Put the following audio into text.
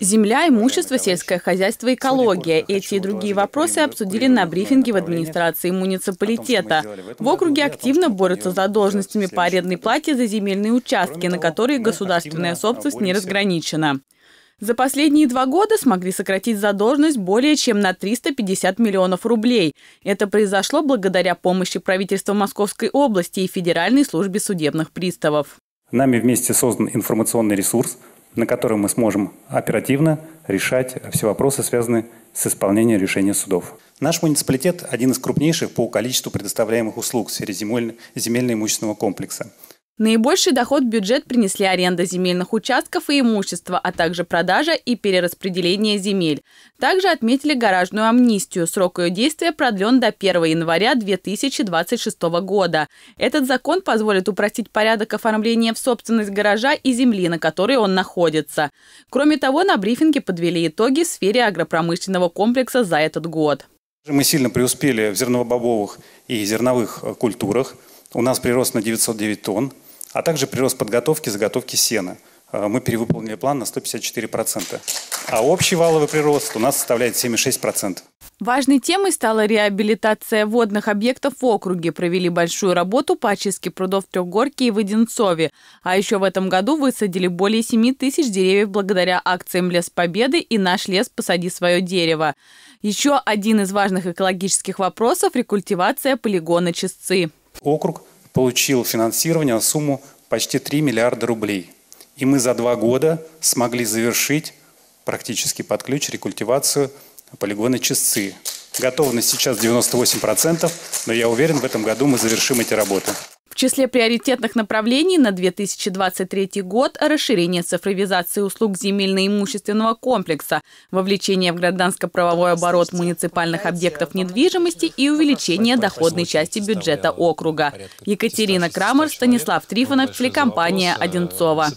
Земля, имущество, сельское хозяйство, экология. Эти и другие вопросы обсудили на брифинге в администрации муниципалитета. В округе активно борются за должностями по арендной плате за земельные участки, на которые государственная собственность не разграничена. За последние два года смогли сократить задолженность более чем на 350 миллионов рублей. Это произошло благодаря помощи правительства Московской области и Федеральной службе судебных приставов. Нами вместе создан информационный ресурс, на котором мы сможем оперативно решать все вопросы, связанные с исполнением решения судов. Наш муниципалитет – один из крупнейших по количеству предоставляемых услуг в сфере земельно-имущественного комплекса – Наибольший доход в бюджет принесли аренда земельных участков и имущества, а также продажа и перераспределение земель. Также отметили гаражную амнистию. Срок ее действия продлен до 1 января 2026 года. Этот закон позволит упростить порядок оформления в собственность гаража и земли, на которой он находится. Кроме того, на брифинге подвели итоги в сфере агропромышленного комплекса за этот год. Мы сильно преуспели в зерновобобовых и зерновых э, культурах. У нас прирост на 909 тонн а также прирост подготовки заготовки сена. Э, мы перевыполнили план на 154%. А общий валовый прирост у нас составляет 7,6%. Важной темой стала реабилитация водных объектов в округе. Провели большую работу по очистке прудов Трехгорки и в А еще в этом году высадили более 7 тысяч деревьев благодаря акциям «Лес Победы» и «Наш лес, посади свое дерево». Еще один из важных экологических вопросов – рекультивация полигона Чесцы. Округ – получил финансирование на сумму почти 3 миллиарда рублей. И мы за два года смогли завершить практически под ключ рекультивацию полигона Чистцы. Готовность сейчас 98%, но я уверен, в этом году мы завершим эти работы. В числе приоритетных направлений на 2023 год – расширение цифровизации услуг земельно-имущественного комплекса, вовлечение в гражданско-правовой оборот муниципальных объектов недвижимости и увеличение доходной части бюджета округа. Екатерина Крамер, Станислав ну, Трифонов, телекомпания э, «Одинцова».